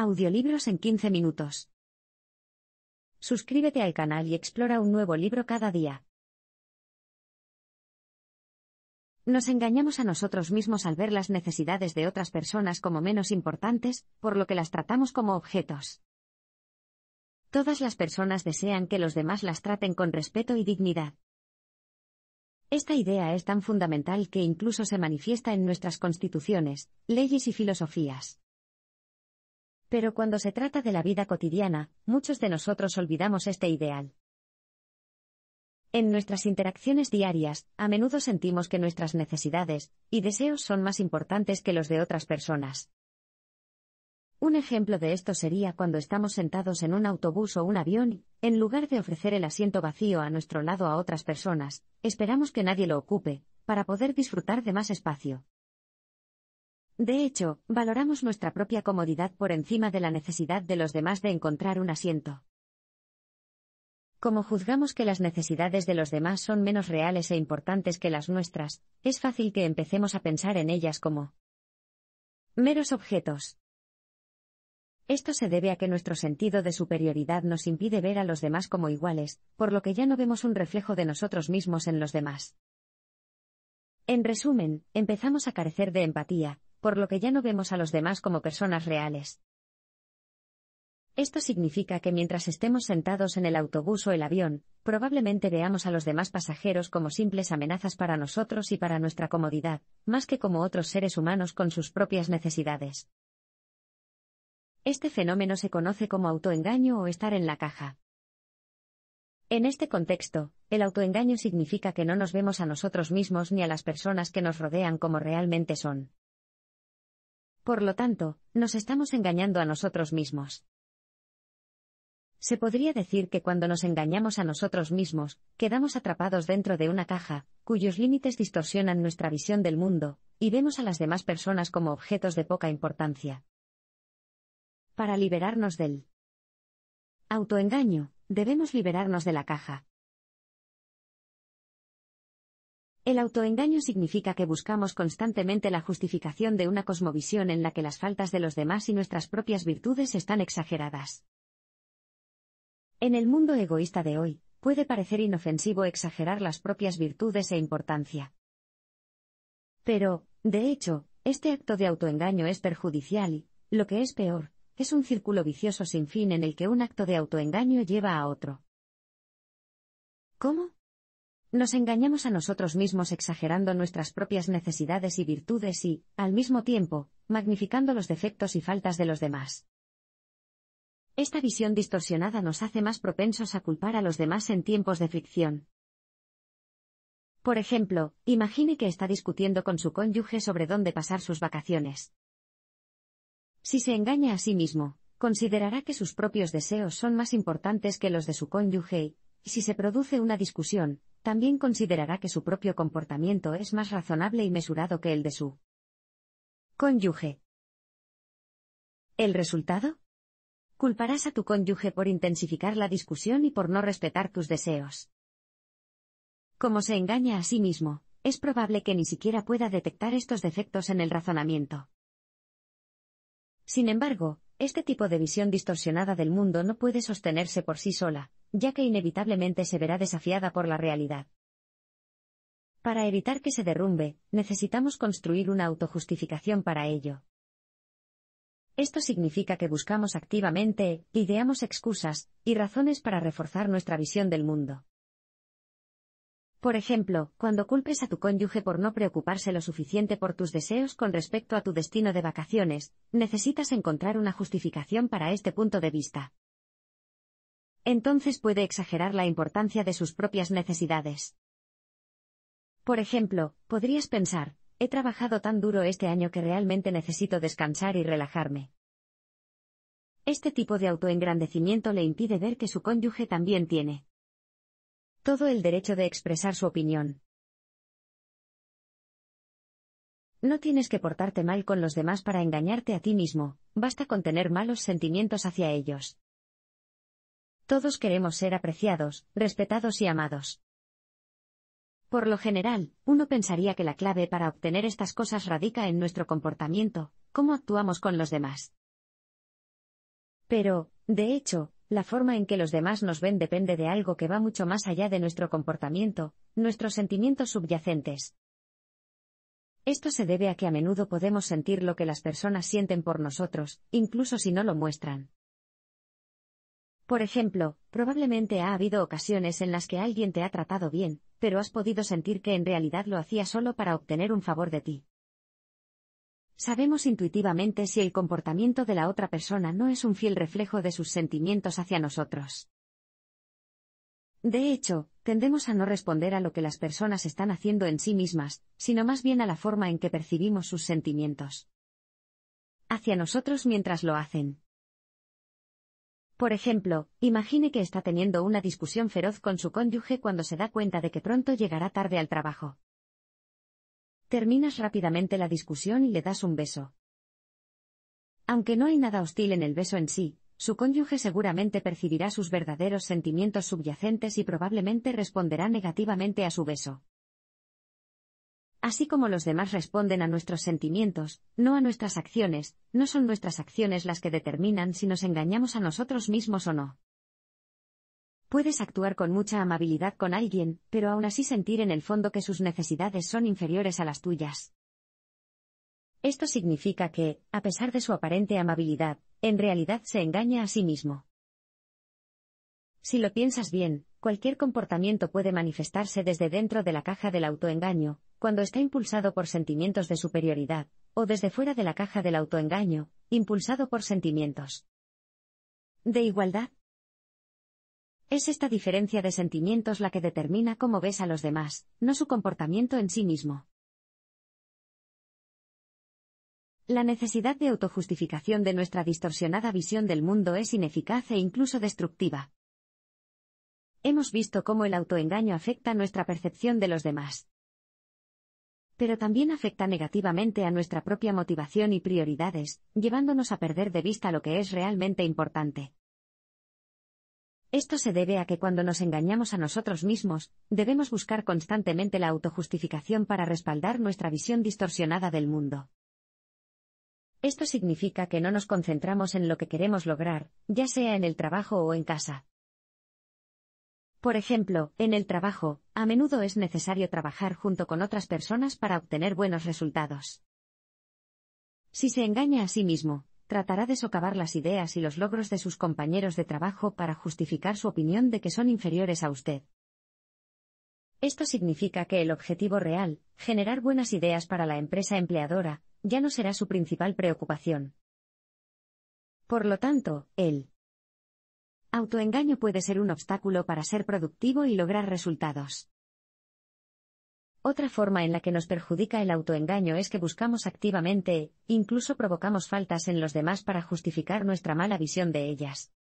Audiolibros en 15 minutos. Suscríbete al canal y explora un nuevo libro cada día. Nos engañamos a nosotros mismos al ver las necesidades de otras personas como menos importantes, por lo que las tratamos como objetos. Todas las personas desean que los demás las traten con respeto y dignidad. Esta idea es tan fundamental que incluso se manifiesta en nuestras constituciones, leyes y filosofías. Pero cuando se trata de la vida cotidiana, muchos de nosotros olvidamos este ideal. En nuestras interacciones diarias, a menudo sentimos que nuestras necesidades y deseos son más importantes que los de otras personas. Un ejemplo de esto sería cuando estamos sentados en un autobús o un avión en lugar de ofrecer el asiento vacío a nuestro lado a otras personas, esperamos que nadie lo ocupe, para poder disfrutar de más espacio. De hecho, valoramos nuestra propia comodidad por encima de la necesidad de los demás de encontrar un asiento. Como juzgamos que las necesidades de los demás son menos reales e importantes que las nuestras, es fácil que empecemos a pensar en ellas como meros objetos. Esto se debe a que nuestro sentido de superioridad nos impide ver a los demás como iguales, por lo que ya no vemos un reflejo de nosotros mismos en los demás. En resumen, empezamos a carecer de empatía, por lo que ya no vemos a los demás como personas reales. Esto significa que mientras estemos sentados en el autobús o el avión, probablemente veamos a los demás pasajeros como simples amenazas para nosotros y para nuestra comodidad, más que como otros seres humanos con sus propias necesidades. Este fenómeno se conoce como autoengaño o estar en la caja. En este contexto, el autoengaño significa que no nos vemos a nosotros mismos ni a las personas que nos rodean como realmente son. Por lo tanto, nos estamos engañando a nosotros mismos. Se podría decir que cuando nos engañamos a nosotros mismos, quedamos atrapados dentro de una caja, cuyos límites distorsionan nuestra visión del mundo, y vemos a las demás personas como objetos de poca importancia. Para liberarnos del autoengaño, debemos liberarnos de la caja. El autoengaño significa que buscamos constantemente la justificación de una cosmovisión en la que las faltas de los demás y nuestras propias virtudes están exageradas. En el mundo egoísta de hoy, puede parecer inofensivo exagerar las propias virtudes e importancia. Pero, de hecho, este acto de autoengaño es perjudicial y, lo que es peor, es un círculo vicioso sin fin en el que un acto de autoengaño lleva a otro. ¿Cómo? Nos engañamos a nosotros mismos exagerando nuestras propias necesidades y virtudes y, al mismo tiempo, magnificando los defectos y faltas de los demás. Esta visión distorsionada nos hace más propensos a culpar a los demás en tiempos de fricción. Por ejemplo, imagine que está discutiendo con su cónyuge sobre dónde pasar sus vacaciones. Si se engaña a sí mismo, considerará que sus propios deseos son más importantes que los de su cónyuge y, si se produce una discusión, también considerará que su propio comportamiento es más razonable y mesurado que el de su cónyuge. ¿El resultado? Culparás a tu cónyuge por intensificar la discusión y por no respetar tus deseos. Como se engaña a sí mismo, es probable que ni siquiera pueda detectar estos defectos en el razonamiento. Sin embargo, este tipo de visión distorsionada del mundo no puede sostenerse por sí sola, ya que inevitablemente se verá desafiada por la realidad. Para evitar que se derrumbe, necesitamos construir una autojustificación para ello. Esto significa que buscamos activamente, ideamos excusas, y razones para reforzar nuestra visión del mundo. Por ejemplo, cuando culpes a tu cónyuge por no preocuparse lo suficiente por tus deseos con respecto a tu destino de vacaciones, necesitas encontrar una justificación para este punto de vista entonces puede exagerar la importancia de sus propias necesidades. Por ejemplo, podrías pensar, he trabajado tan duro este año que realmente necesito descansar y relajarme. Este tipo de autoengrandecimiento le impide ver que su cónyuge también tiene todo el derecho de expresar su opinión. No tienes que portarte mal con los demás para engañarte a ti mismo, basta con tener malos sentimientos hacia ellos. Todos queremos ser apreciados, respetados y amados. Por lo general, uno pensaría que la clave para obtener estas cosas radica en nuestro comportamiento, cómo actuamos con los demás. Pero, de hecho, la forma en que los demás nos ven depende de algo que va mucho más allá de nuestro comportamiento, nuestros sentimientos subyacentes. Esto se debe a que a menudo podemos sentir lo que las personas sienten por nosotros, incluso si no lo muestran. Por ejemplo, probablemente ha habido ocasiones en las que alguien te ha tratado bien, pero has podido sentir que en realidad lo hacía solo para obtener un favor de ti. Sabemos intuitivamente si el comportamiento de la otra persona no es un fiel reflejo de sus sentimientos hacia nosotros. De hecho, tendemos a no responder a lo que las personas están haciendo en sí mismas, sino más bien a la forma en que percibimos sus sentimientos. Hacia nosotros mientras lo hacen. Por ejemplo, imagine que está teniendo una discusión feroz con su cónyuge cuando se da cuenta de que pronto llegará tarde al trabajo. Terminas rápidamente la discusión y le das un beso. Aunque no hay nada hostil en el beso en sí, su cónyuge seguramente percibirá sus verdaderos sentimientos subyacentes y probablemente responderá negativamente a su beso así como los demás responden a nuestros sentimientos, no a nuestras acciones, no son nuestras acciones las que determinan si nos engañamos a nosotros mismos o no. Puedes actuar con mucha amabilidad con alguien, pero aún así sentir en el fondo que sus necesidades son inferiores a las tuyas. Esto significa que, a pesar de su aparente amabilidad, en realidad se engaña a sí mismo. Si lo piensas bien, cualquier comportamiento puede manifestarse desde dentro de la caja del autoengaño, cuando está impulsado por sentimientos de superioridad, o desde fuera de la caja del autoengaño, impulsado por sentimientos de igualdad. Es esta diferencia de sentimientos la que determina cómo ves a los demás, no su comportamiento en sí mismo. La necesidad de autojustificación de nuestra distorsionada visión del mundo es ineficaz e incluso destructiva. Hemos visto cómo el autoengaño afecta nuestra percepción de los demás pero también afecta negativamente a nuestra propia motivación y prioridades, llevándonos a perder de vista lo que es realmente importante. Esto se debe a que cuando nos engañamos a nosotros mismos, debemos buscar constantemente la autojustificación para respaldar nuestra visión distorsionada del mundo. Esto significa que no nos concentramos en lo que queremos lograr, ya sea en el trabajo o en casa, por ejemplo, en el trabajo, a menudo es necesario trabajar junto con otras personas para obtener buenos resultados. Si se engaña a sí mismo, tratará de socavar las ideas y los logros de sus compañeros de trabajo para justificar su opinión de que son inferiores a usted. Esto significa que el objetivo real, generar buenas ideas para la empresa empleadora, ya no será su principal preocupación. Por lo tanto, él Autoengaño puede ser un obstáculo para ser productivo y lograr resultados. Otra forma en la que nos perjudica el autoengaño es que buscamos activamente, incluso provocamos faltas en los demás para justificar nuestra mala visión de ellas.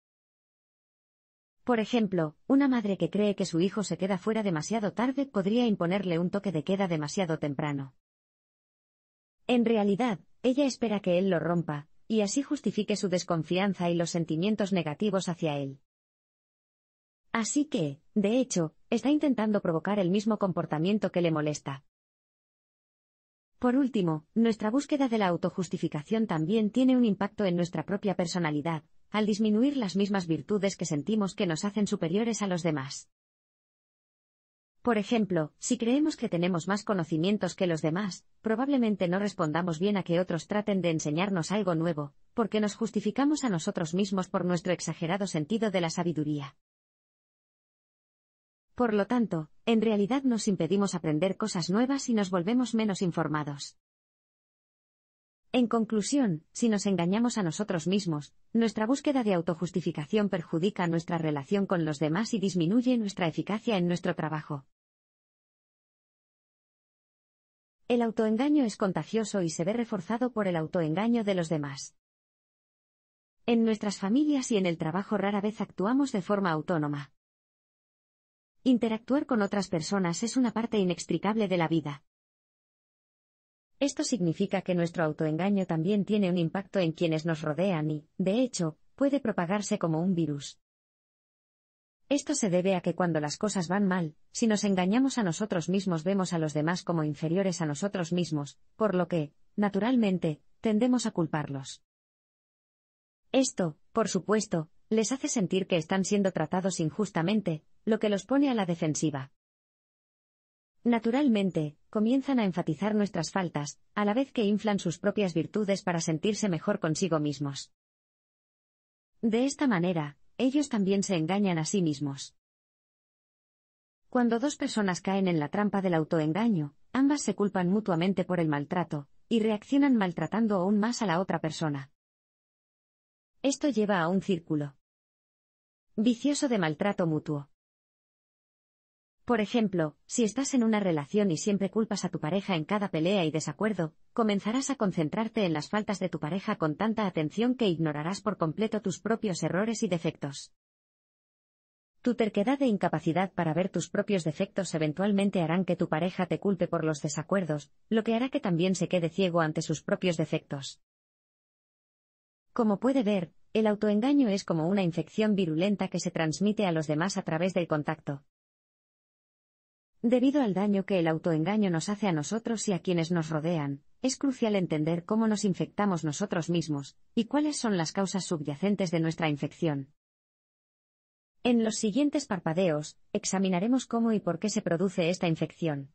Por ejemplo, una madre que cree que su hijo se queda fuera demasiado tarde podría imponerle un toque de queda demasiado temprano. En realidad, ella espera que él lo rompa, y así justifique su desconfianza y los sentimientos negativos hacia él. Así que, de hecho, está intentando provocar el mismo comportamiento que le molesta. Por último, nuestra búsqueda de la autojustificación también tiene un impacto en nuestra propia personalidad, al disminuir las mismas virtudes que sentimos que nos hacen superiores a los demás. Por ejemplo, si creemos que tenemos más conocimientos que los demás, probablemente no respondamos bien a que otros traten de enseñarnos algo nuevo, porque nos justificamos a nosotros mismos por nuestro exagerado sentido de la sabiduría. Por lo tanto, en realidad nos impedimos aprender cosas nuevas y nos volvemos menos informados. En conclusión, si nos engañamos a nosotros mismos, nuestra búsqueda de autojustificación perjudica nuestra relación con los demás y disminuye nuestra eficacia en nuestro trabajo. El autoengaño es contagioso y se ve reforzado por el autoengaño de los demás. En nuestras familias y en el trabajo rara vez actuamos de forma autónoma. Interactuar con otras personas es una parte inextricable de la vida. Esto significa que nuestro autoengaño también tiene un impacto en quienes nos rodean y, de hecho, puede propagarse como un virus. Esto se debe a que cuando las cosas van mal, si nos engañamos a nosotros mismos vemos a los demás como inferiores a nosotros mismos, por lo que, naturalmente, tendemos a culparlos. Esto, por supuesto, les hace sentir que están siendo tratados injustamente, lo que los pone a la defensiva. Naturalmente, comienzan a enfatizar nuestras faltas, a la vez que inflan sus propias virtudes para sentirse mejor consigo mismos. De esta manera, ellos también se engañan a sí mismos. Cuando dos personas caen en la trampa del autoengaño, ambas se culpan mutuamente por el maltrato, y reaccionan maltratando aún más a la otra persona. Esto lleva a un círculo vicioso de maltrato mutuo. Por ejemplo, si estás en una relación y siempre culpas a tu pareja en cada pelea y desacuerdo, comenzarás a concentrarte en las faltas de tu pareja con tanta atención que ignorarás por completo tus propios errores y defectos. Tu terquedad e incapacidad para ver tus propios defectos eventualmente harán que tu pareja te culpe por los desacuerdos, lo que hará que también se quede ciego ante sus propios defectos. Como puede ver, el autoengaño es como una infección virulenta que se transmite a los demás a través del contacto. Debido al daño que el autoengaño nos hace a nosotros y a quienes nos rodean, es crucial entender cómo nos infectamos nosotros mismos, y cuáles son las causas subyacentes de nuestra infección. En los siguientes parpadeos, examinaremos cómo y por qué se produce esta infección.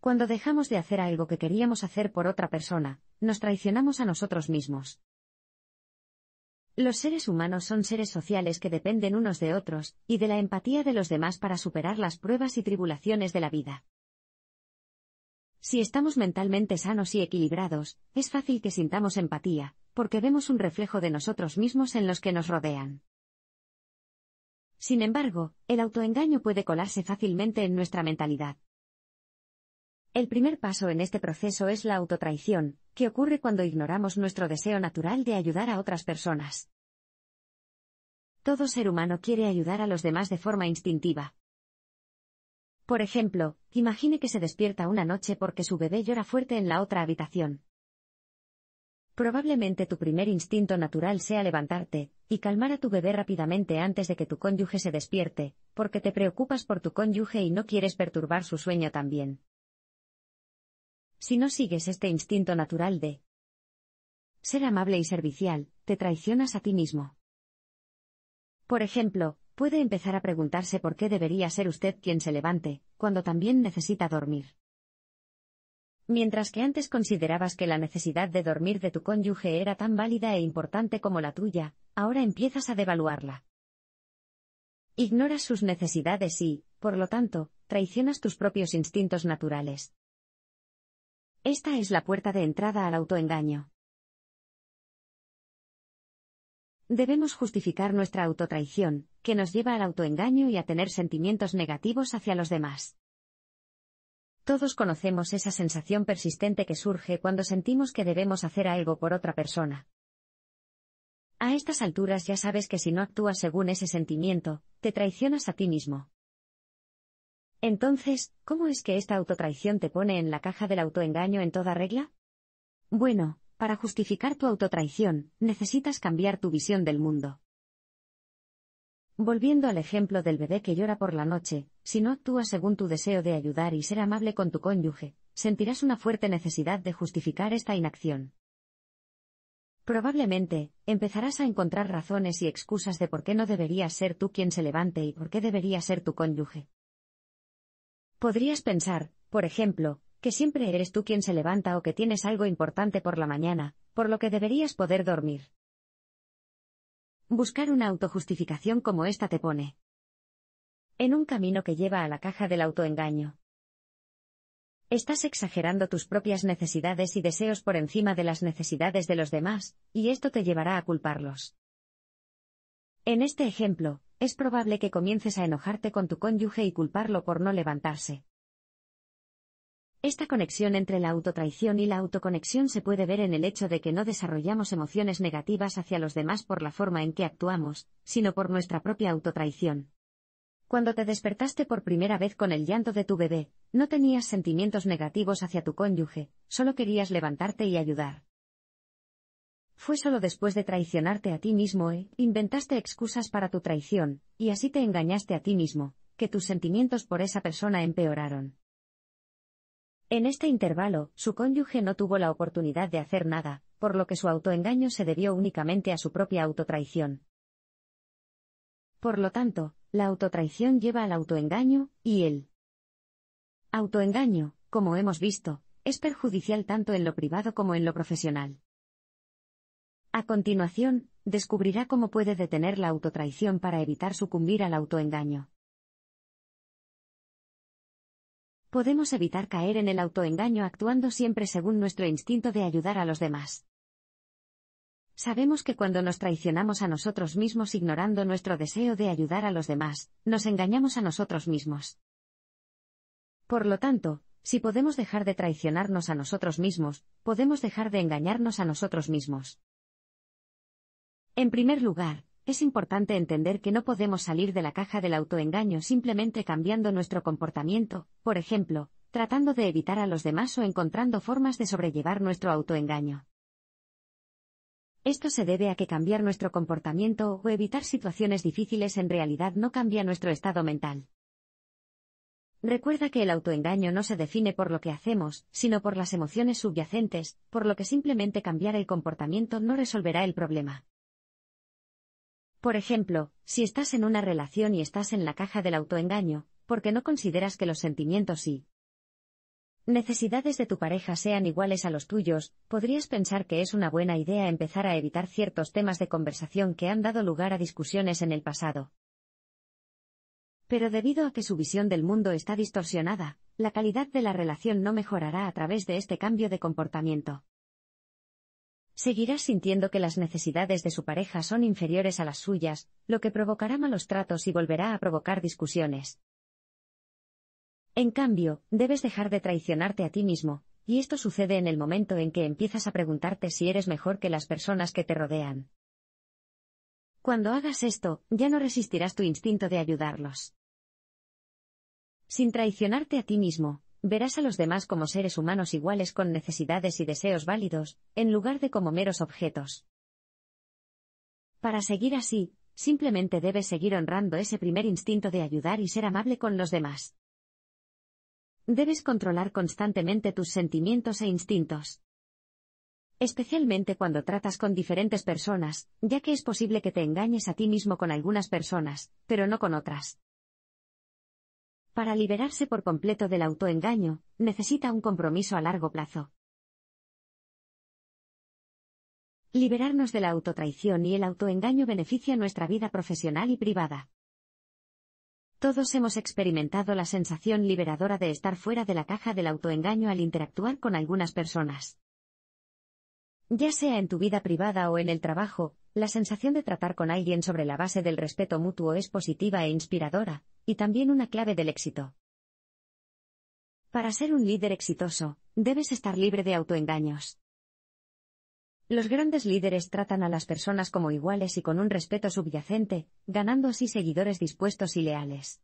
Cuando dejamos de hacer algo que queríamos hacer por otra persona, nos traicionamos a nosotros mismos. Los seres humanos son seres sociales que dependen unos de otros, y de la empatía de los demás para superar las pruebas y tribulaciones de la vida. Si estamos mentalmente sanos y equilibrados, es fácil que sintamos empatía, porque vemos un reflejo de nosotros mismos en los que nos rodean. Sin embargo, el autoengaño puede colarse fácilmente en nuestra mentalidad, el primer paso en este proceso es la autotraición, que ocurre cuando ignoramos nuestro deseo natural de ayudar a otras personas. Todo ser humano quiere ayudar a los demás de forma instintiva. Por ejemplo, imagine que se despierta una noche porque su bebé llora fuerte en la otra habitación. Probablemente tu primer instinto natural sea levantarte, y calmar a tu bebé rápidamente antes de que tu cónyuge se despierte, porque te preocupas por tu cónyuge y no quieres perturbar su sueño también. Si no sigues este instinto natural de ser amable y servicial, te traicionas a ti mismo. Por ejemplo, puede empezar a preguntarse por qué debería ser usted quien se levante, cuando también necesita dormir. Mientras que antes considerabas que la necesidad de dormir de tu cónyuge era tan válida e importante como la tuya, ahora empiezas a devaluarla. Ignoras sus necesidades y, por lo tanto, traicionas tus propios instintos naturales. Esta es la puerta de entrada al autoengaño. Debemos justificar nuestra autotraición, que nos lleva al autoengaño y a tener sentimientos negativos hacia los demás. Todos conocemos esa sensación persistente que surge cuando sentimos que debemos hacer algo por otra persona. A estas alturas ya sabes que si no actúas según ese sentimiento, te traicionas a ti mismo. Entonces, ¿cómo es que esta autotraición te pone en la caja del autoengaño en toda regla? Bueno, para justificar tu autotraición, necesitas cambiar tu visión del mundo. Volviendo al ejemplo del bebé que llora por la noche, si no actúas según tu deseo de ayudar y ser amable con tu cónyuge, sentirás una fuerte necesidad de justificar esta inacción. Probablemente, empezarás a encontrar razones y excusas de por qué no deberías ser tú quien se levante y por qué debería ser tu cónyuge. Podrías pensar, por ejemplo, que siempre eres tú quien se levanta o que tienes algo importante por la mañana, por lo que deberías poder dormir. Buscar una autojustificación como esta te pone en un camino que lleva a la caja del autoengaño. Estás exagerando tus propias necesidades y deseos por encima de las necesidades de los demás, y esto te llevará a culparlos. En este ejemplo, es probable que comiences a enojarte con tu cónyuge y culparlo por no levantarse. Esta conexión entre la autotraición y la autoconexión se puede ver en el hecho de que no desarrollamos emociones negativas hacia los demás por la forma en que actuamos, sino por nuestra propia autotraición. Cuando te despertaste por primera vez con el llanto de tu bebé, no tenías sentimientos negativos hacia tu cónyuge, solo querías levantarte y ayudar. Fue solo después de traicionarte a ti mismo, e Inventaste excusas para tu traición, y así te engañaste a ti mismo, que tus sentimientos por esa persona empeoraron. En este intervalo, su cónyuge no tuvo la oportunidad de hacer nada, por lo que su autoengaño se debió únicamente a su propia autotraición. Por lo tanto, la autotraición lleva al autoengaño, y el autoengaño, como hemos visto, es perjudicial tanto en lo privado como en lo profesional. A continuación, descubrirá cómo puede detener la autotraición para evitar sucumbir al autoengaño. Podemos evitar caer en el autoengaño actuando siempre según nuestro instinto de ayudar a los demás. Sabemos que cuando nos traicionamos a nosotros mismos ignorando nuestro deseo de ayudar a los demás, nos engañamos a nosotros mismos. Por lo tanto, si podemos dejar de traicionarnos a nosotros mismos, podemos dejar de engañarnos a nosotros mismos. En primer lugar, es importante entender que no podemos salir de la caja del autoengaño simplemente cambiando nuestro comportamiento, por ejemplo, tratando de evitar a los demás o encontrando formas de sobrellevar nuestro autoengaño. Esto se debe a que cambiar nuestro comportamiento o evitar situaciones difíciles en realidad no cambia nuestro estado mental. Recuerda que el autoengaño no se define por lo que hacemos, sino por las emociones subyacentes, por lo que simplemente cambiar el comportamiento no resolverá el problema. Por ejemplo, si estás en una relación y estás en la caja del autoengaño, porque no consideras que los sentimientos y necesidades de tu pareja sean iguales a los tuyos, podrías pensar que es una buena idea empezar a evitar ciertos temas de conversación que han dado lugar a discusiones en el pasado. Pero debido a que su visión del mundo está distorsionada, la calidad de la relación no mejorará a través de este cambio de comportamiento. Seguirás sintiendo que las necesidades de su pareja son inferiores a las suyas, lo que provocará malos tratos y volverá a provocar discusiones. En cambio, debes dejar de traicionarte a ti mismo, y esto sucede en el momento en que empiezas a preguntarte si eres mejor que las personas que te rodean. Cuando hagas esto, ya no resistirás tu instinto de ayudarlos. Sin traicionarte a ti mismo, verás a los demás como seres humanos iguales con necesidades y deseos válidos, en lugar de como meros objetos. Para seguir así, simplemente debes seguir honrando ese primer instinto de ayudar y ser amable con los demás. Debes controlar constantemente tus sentimientos e instintos. Especialmente cuando tratas con diferentes personas, ya que es posible que te engañes a ti mismo con algunas personas, pero no con otras. Para liberarse por completo del autoengaño, necesita un compromiso a largo plazo. Liberarnos de la autotraición y el autoengaño beneficia nuestra vida profesional y privada. Todos hemos experimentado la sensación liberadora de estar fuera de la caja del autoengaño al interactuar con algunas personas. Ya sea en tu vida privada o en el trabajo, la sensación de tratar con alguien sobre la base del respeto mutuo es positiva e inspiradora, y también una clave del éxito. Para ser un líder exitoso, debes estar libre de autoengaños. Los grandes líderes tratan a las personas como iguales y con un respeto subyacente, ganando así seguidores dispuestos y leales.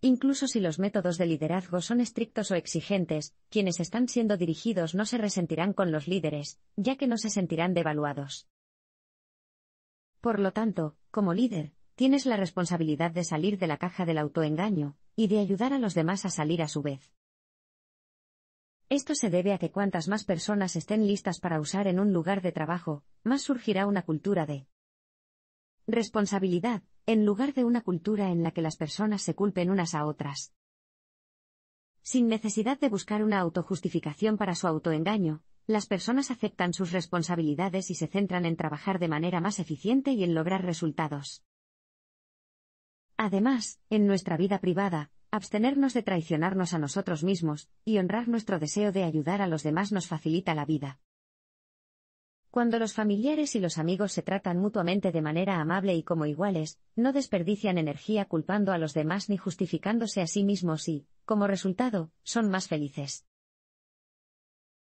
Incluso si los métodos de liderazgo son estrictos o exigentes, quienes están siendo dirigidos no se resentirán con los líderes, ya que no se sentirán devaluados. Por lo tanto, como líder, tienes la responsabilidad de salir de la caja del autoengaño, y de ayudar a los demás a salir a su vez. Esto se debe a que cuantas más personas estén listas para usar en un lugar de trabajo, más surgirá una cultura de responsabilidad, en lugar de una cultura en la que las personas se culpen unas a otras. Sin necesidad de buscar una autojustificación para su autoengaño, las personas aceptan sus responsabilidades y se centran en trabajar de manera más eficiente y en lograr resultados. Además, en nuestra vida privada, abstenernos de traicionarnos a nosotros mismos, y honrar nuestro deseo de ayudar a los demás nos facilita la vida. Cuando los familiares y los amigos se tratan mutuamente de manera amable y como iguales, no desperdician energía culpando a los demás ni justificándose a sí mismos y, como resultado, son más felices.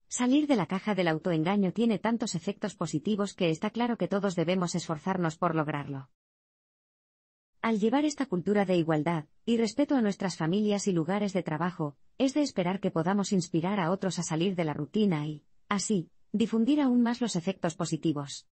Salir de la caja del autoengaño tiene tantos efectos positivos que está claro que todos debemos esforzarnos por lograrlo. Al llevar esta cultura de igualdad y respeto a nuestras familias y lugares de trabajo, es de esperar que podamos inspirar a otros a salir de la rutina y, así, difundir aún más los efectos positivos.